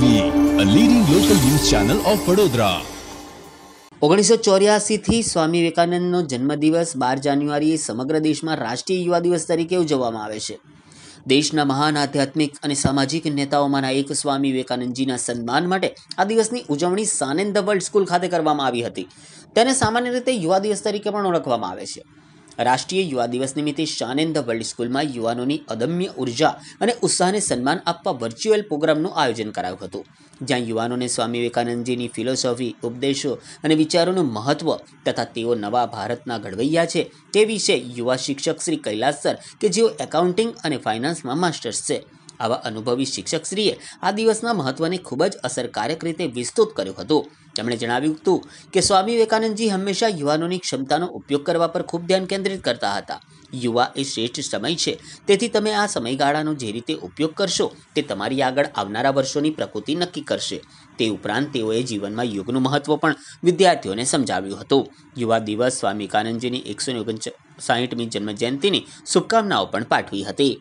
TV ઓગણીસો ચોર્યાસીથી સ્વામી વિવેકાનંદનો જન્મદિવસ બાર જાન્યુઆરી સમગ્ર દેશમાં રાષ્ટ્રીય યુવા દિવસ તરીકે ઉજવવામાં આવે છે દેશના મહાન આધ્યાત્મિક અને સામાજિક નેતાઓમાંના એક સ્વામી વિવેકાનંદજીના સન્માન માટે આ દિવસની ઉજવણી સાનંદ વર્લ્ડ સ્કૂલ ખાતે કરવામાં આવી હતી તેને સામાન્ય રીતે યુવા દિવસ તરીકે પણ ઓળખવામાં આવે છે રાષ્ટ્રીય યુવા દિવસ નિમિત્તે શાનેન્દ વર્લ્ડ સ્કૂલમાં યુવાનોની અદમ્ય ઉર્જા અને ઉત્સાહને સન્માન આપવા વર્ચ્યુઅલ પ્રોગ્રામનું આયોજન કરાયું હતું જ્યાં યુવાનોને સ્વામી વિવેકાનંદજીની ફિલોસોફી ઉપદેશો અને વિચારોનું મહત્ત્વ તથા તેઓ નવા ભારતના ઘડવૈયા છે તે વિશે યુવા શિક્ષક શ્રી કૈલાસ સર કે જેઓ એકાઉન્ટિંગ અને ફાઇનાન્સમાં માસ્ટર્સ છે આવા અનુભવી શિક્ષકશ્રીએ આ દિવસના મહત્વને ખૂબ જ અસરકારક રીતે વિસ્તૃત કર્યો હતો તેમણે જણાવ્યું હતું કે સ્વામી વિવેકાનંદજી હંમેશા યુવાનોની ક્ષમતાનો ઉપયોગ કરવા પર ખૂબ ધ્યાન કેન્દ્રિત કરતા હતા યુવા એ શ્રેષ્ઠ સમય છે તેથી તમે આ સમયગાળાનો જે રીતે ઉપયોગ કરશો તે તમારી આગળ આવનારા વર્ષોની પ્રકૃતિ નક્કી કરશે તે ઉપરાંત તેઓએ જીવનમાં યોગનું મહત્વ પણ વિદ્યાર્થીઓને સમજાવ્યું હતું યુવા દિવસ સ્વામી વિવેકાનંદજીની એકસો ઓગણ સાહીઠમી જન્મજયંતિની શુભકામનાઓ પણ પાઠવી હતી